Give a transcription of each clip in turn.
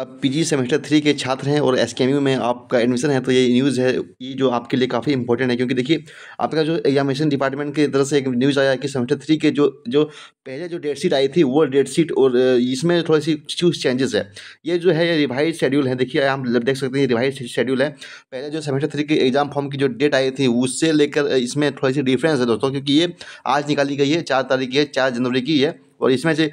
आप PG semester three के छात्र हैं और एस में आपका एडमिशन है तो ये न्यूज़ है ये जो आपके लिए काफ़ी इंपॉर्टेंट है क्योंकि देखिए आपका जो एग्जामिनेशन डिपार्टमेंट की तरफ से एक न्यूज़ आया है कि सेमेस्टर थ्री के जो जो पहले जो डेट शीट आई थी वो डेट शीट और इसमें थोड़ी सी चूज चेंजेस है ये जो है ये रिवाइज शेड्यूल है देखिए हम देख सकते हैं रिवाइज शेड्यूल है पहले जो सेमेस्टर थ्री के एग्जाम फॉर्म की जो डेट आई थी उससे लेकर इसमें थोड़ी सी डिफरेंस है दोस्तों क्योंकि ये आज निकाली गई है चार तारीख की है चार जनवरी की है और इसमें से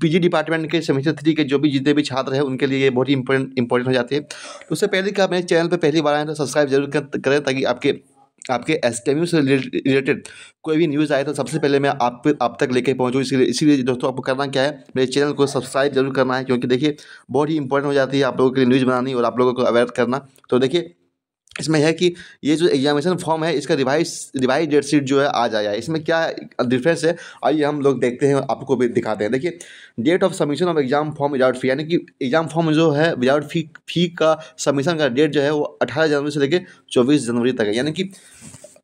पीजी डिपार्टमेंट के सेमेस्टर थ्री के जो भी जितने भी छात्र हैं उनके लिए ये बहुत ही इंपॉर्टेंट इंपॉर्टेंट हो जाती है तो उससे पहले कि आप मेरे चैनल पर पहली बार आए तो सब्सक्राइब जरूर करें ताकि आपके आपके एस से रिलेटेड कोई भी न्यूज़ आए तो सबसे पहले मैं आप आप तक लेके पहुँचूँ इसलिए इसीलिए दोस्तों आपको करना क्या है मेरे चैनल को सब्सक्राइब जरूर करना है क्योंकि देखिए बहुत ही इंपॉर्टेंट हो जाती है आप लोगों के लिए न्यूज़ बनानी और आप लोगों को अवेयर करना तो देखिए इसमें है कि ये जो एग्जामिनेशन फॉर्म है इसका रिवाइज रिवाइज डेट शीट जो है आज आया इसमें क्या डिफरेंस है आइए हम लोग देखते हैं आपको भी दिखाते हैं देखिए date of submission of exam form without fee यानी कि एग्जाम फॉर्म जो है विदाउट फी फी का सबमिशन का डेट जो है वो अठारह जनवरी से लेकर चौबीस जनवरी तक है यानी कि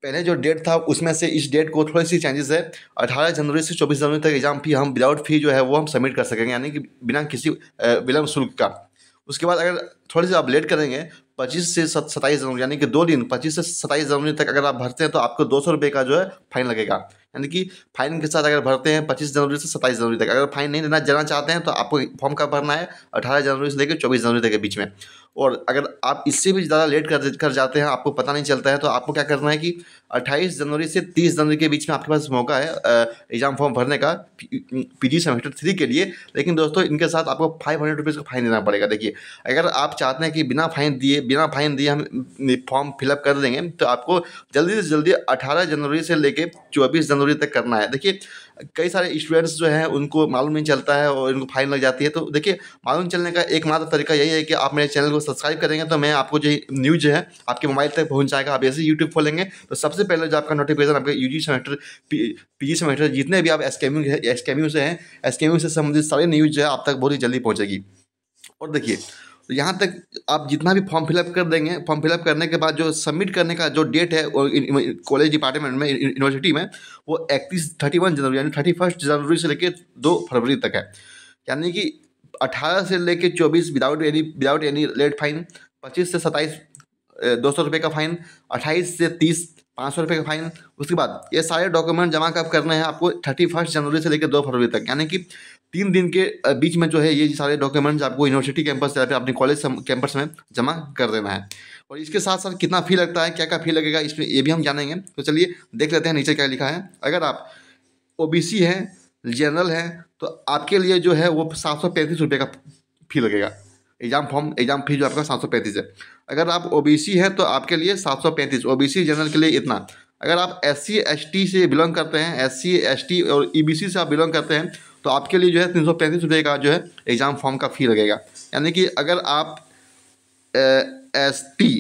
पहले जो डेट था उसमें से इस डेट को थोड़ी सी चेंजेस है अठारह जनवरी से चौबीस जनवरी तक एग्जाम फी हम विदाउट फी जो है वो हम सबमिट कर सकेंगे यानी कि बिना किसी विलम्ब शुल्क का उसके बाद अगर थोड़ी सी आप लेट करेंगे पच्चीस से सत्ताईस जनवरी यानी कि दो दिन पच्चीस से सत्ताईस जनवरी तक अगर आप भरते हैं तो आपको दो सौ रुपये का जो है फाइन लगेगा यानी कि फाइन के साथ अगर भरते हैं पच्चीस जनवरी से सत्ताईस जनवरी तक अगर फाइन नहीं देना जाना चाहते हैं तो आपको फॉर्म कब भरना है अठारह जनवरी से लेकर चौबीस जनवरी तक के बीच में और अगर आप इससे भी ज़्यादा लेट कर कर जाते हैं आपको पता नहीं चलता है तो आपको क्या करना है कि 28 जनवरी से 30 जनवरी के बीच में आपके पास मौका है एग्ज़ाम फॉर्म भरने का पी जी सेमेस्टर थ्री के लिए लेकिन दोस्तों इनके साथ आपको फाइव हंड्रेड रुपीज़ का फाइन देना पड़ेगा देखिए अगर आप चाहते हैं कि बिना फाइन दिए बिना फाइन दिए हम फॉर्म फिलअप कर देंगे तो आपको जल्दी से जल्दी अठारह जनवरी से लेकर चौबीस जनवरी तक करना है देखिए कई सारे स्टूडेंट्स जो हैं उनको मालूम नहीं चलता है और इनको फाइन लग जाती है तो देखिए मालूम चलने का एकमात्र तरीका यही है कि आप मेरे चैनल को को सब्सक्राइब करेंगे तो मैं आपको जो न्यूज़ जो है आपके मोबाइल तक पहुँच जाएगा आप ऐसे यूट्यूब खोलेंगे तो सबसे पहले जो आपका नोटिफिकेशन आपके U G semester P G semester जितने भी आप एसकेम्यू एस के से हैं एसकेम्यू से संबंधित सारी न्यूज़ जो है आप तक बहुत ही जल्दी पहुँचेगी और देखिए तो यहाँ तक आप जितना भी फॉर्म फिलअप कर देंगे फॉर्म फिलअप करने के बाद जो सबमिट करने का जो डेट है कॉलेज डिपार्टमेंट में यूनिवर्सिटी में वो इकतीस थर्टी वन जनवरी यानी थर्टी फर्स्ट जनवरी से लेकर दो फरवरी तक है यानी कि अठारह से लेके चौबीस without any without any late fine पच्चीस से सत्ताईस दो सौ रुपये का फाइन अट्ठाईस से तीस पाँच सौ रुपये का फाइन उसके बाद ये सारे डॉक्यूमेंट जमा कब करने हैं आपको थर्टी फर्स्ट जनवरी से लेकर दो फरवरी तक यानी कि तीन दिन के बीच में जो है ये सारे डॉक्यूमेंट्स आपको यूनिवर्सिटी कैंपस या फिर अपने कॉलेज कैंपस में जमा कर देना है और इसके साथ साथ कितना फ़ी लगता है क्या क्या फ़ी लगेगा इसमें ये भी हम जानेंगे तो चलिए देख लेते हैं नीचे क्या लिखा है अगर आप ओ बी सी हैं जनरल हैं तो आपके लिए जो है वो सात सौ पैंतीस रुपये का फ़ी लगेगा एग्ज़ाम फॉर्म एग्ज़ाम फ़ी जो आपका सात सौ पैंतीस है अगर आप ओ बी सी हैं तो आपके लिए सात सौ पैंतीस ओ बी सी जनरल के लिए इतना अगर आप एस सी एस टी से बिलोंग करते हैं एस सी एस टी और ई बी सी से आप बिलोंग करते हैं तो आपके लिए जो है तीन सौ पैंतीस रुपये का जो है एग्ज़ाम फॉर्म का फ़ी लगेगा यानी कि अगर आप एस टी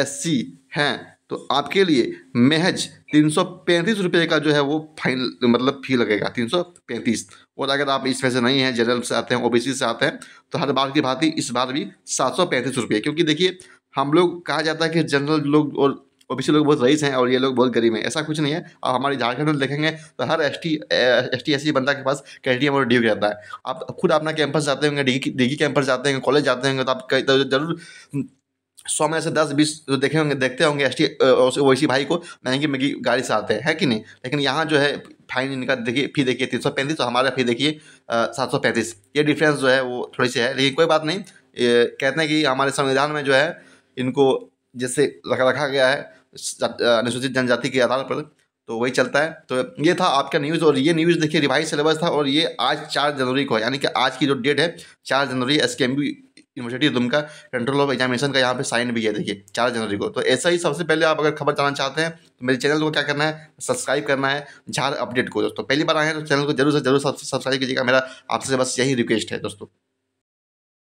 एस सी हैं तो आपके लिए महज तीन सौ पैंतीस रुपये का जो है वो फाइन मतलब फ़ी लगेगा तीन सौ पैंतीस और अगर आप इसमें से नहीं हैं जनरल से आते हैं ओबीसी से आते हैं तो हर बार की भांति इस बार भी सात सौ पैंतीस रुपये क्योंकि देखिए हम लोग कहा जाता है कि जनरल लोग और ओबीसी लोग बहुत रईस हैं और ये लोग बहुत गरीब हैं ऐसा कुछ नहीं है आप हमारे झारखंड में देखेंगे तो हर S T S T S बंदा के पास कैटीएम और डी रहता है आप खुद अपना कैंपस जाते होंगे डिग्री कैंपस जाते होंगे कॉलेज जाते होंगे तो आप तो जरूर सौ में से दस बीस जो देखे होंगे देखते होंगे एस टी ओसी भाई को महंगी महंगी गाड़ी से आते हैं है कि नहीं लेकिन यहाँ जो है फाइन इनका देखिए फी देखिए तीन सौ पैंतीस और हमारा फी देखिए सात सौ पैंतीस ये डिफरेंस जो है वो थोड़ी सी है लेकिन कोई बात नहीं ये कहते हैं कि हमारे संविधान में जो है इनको जैसे रखा रखा गया है अनुसूचित जनजाति के आधार पर तो वही चलता है तो ये था आपका न्यूज़ और ये न्यूज़ देखिए रिवाइज सिलेबस था और ये आज चार जनवरी को है यानी कि आज की जो डेट है चार जनवरी S K M B university Dumka control of examination का यहाँ पे साइन भी है देखिए चार जनवरी को तो ऐसा ही सबसे पहले आप अगर खबर जानना चाहते हैं तो मेरे चैनल को क्या करना है सब्सक्राइब करना है झार अपडेट को दोस्तों पहली बार आए हैं तो चैनल को जरूर से जरूर सब्सक्राइब कीजिएगा मेरा आपसे बस यही रिक्वेस्ट है दोस्तों